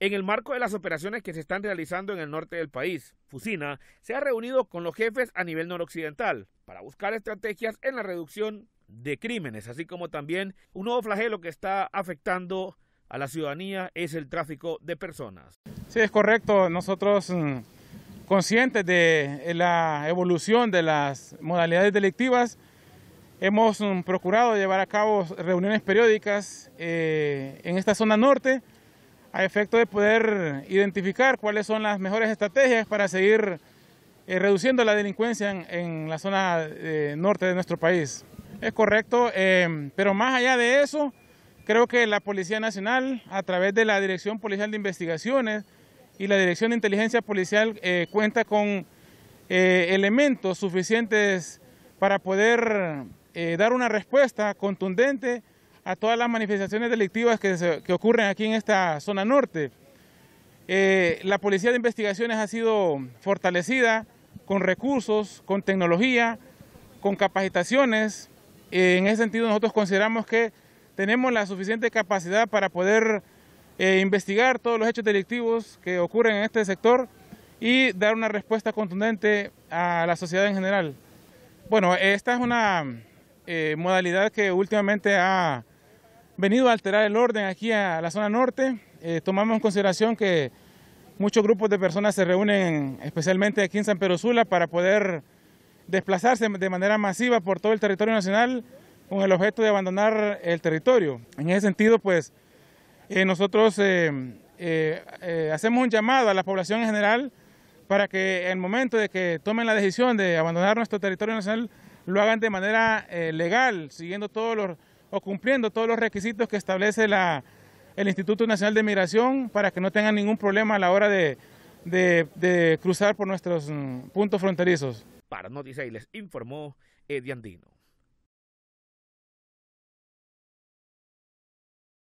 En el marco de las operaciones que se están realizando en el norte del país, Fusina se ha reunido con los jefes a nivel noroccidental para buscar estrategias en la reducción de crímenes, así como también un nuevo flagelo que está afectando a la ciudadanía es el tráfico de personas. Sí, es correcto. Nosotros mm, conscientes de la evolución de las modalidades delictivas, hemos mm, procurado llevar a cabo reuniones periódicas eh, en esta zona norte a efecto de poder identificar cuáles son las mejores estrategias para seguir eh, reduciendo la delincuencia en, la zona eh, norte de nuestro país. Es correcto, em, pero más allá de eso, creo que la Policía Nacional, a través de la Dirección Policial de Investigaciones y la Dirección de Inteligencia Policial, eh, cuenta con elementos suficientes para poder dar una respuesta contundente a todas las manifestaciones delictivas que, ocurren aquí en esta zona norte. Eh, la Policía de Investigaciones ha sido fortalecida con recursos, con tecnología, con capacitaciones. Eh, en ese sentido nosotros consideramos que tenemos la suficiente capacidad para poder eh, investigar todos los hechos delictivos que ocurren en este sector y dar una respuesta contundente a la sociedad en general. Bueno, esta es una modalidad que últimamente ha venido a alterar el orden aquí a la zona norte. Eh, tomamos en consideración que muchos grupos de personas se reúnen, especialmente aquí en San Pedro Sula, para poder desplazarse de manera masiva por todo el territorio nacional con el objeto de abandonar el territorio. En ese sentido, pues, eh, nosotros eh, hacemos un llamado a la población en general para que en el momento de que tomen la decisión de abandonar nuestro territorio nacional, lo hagan de manera legal, siguiendo todos los o cumpliendo todos los requisitos que establece la, el Instituto Nacional de Migración para que no tengan ningún problema a la hora de, cruzar por nuestros mm, puntos fronterizos. Para Noticias les informó Eddie Andino.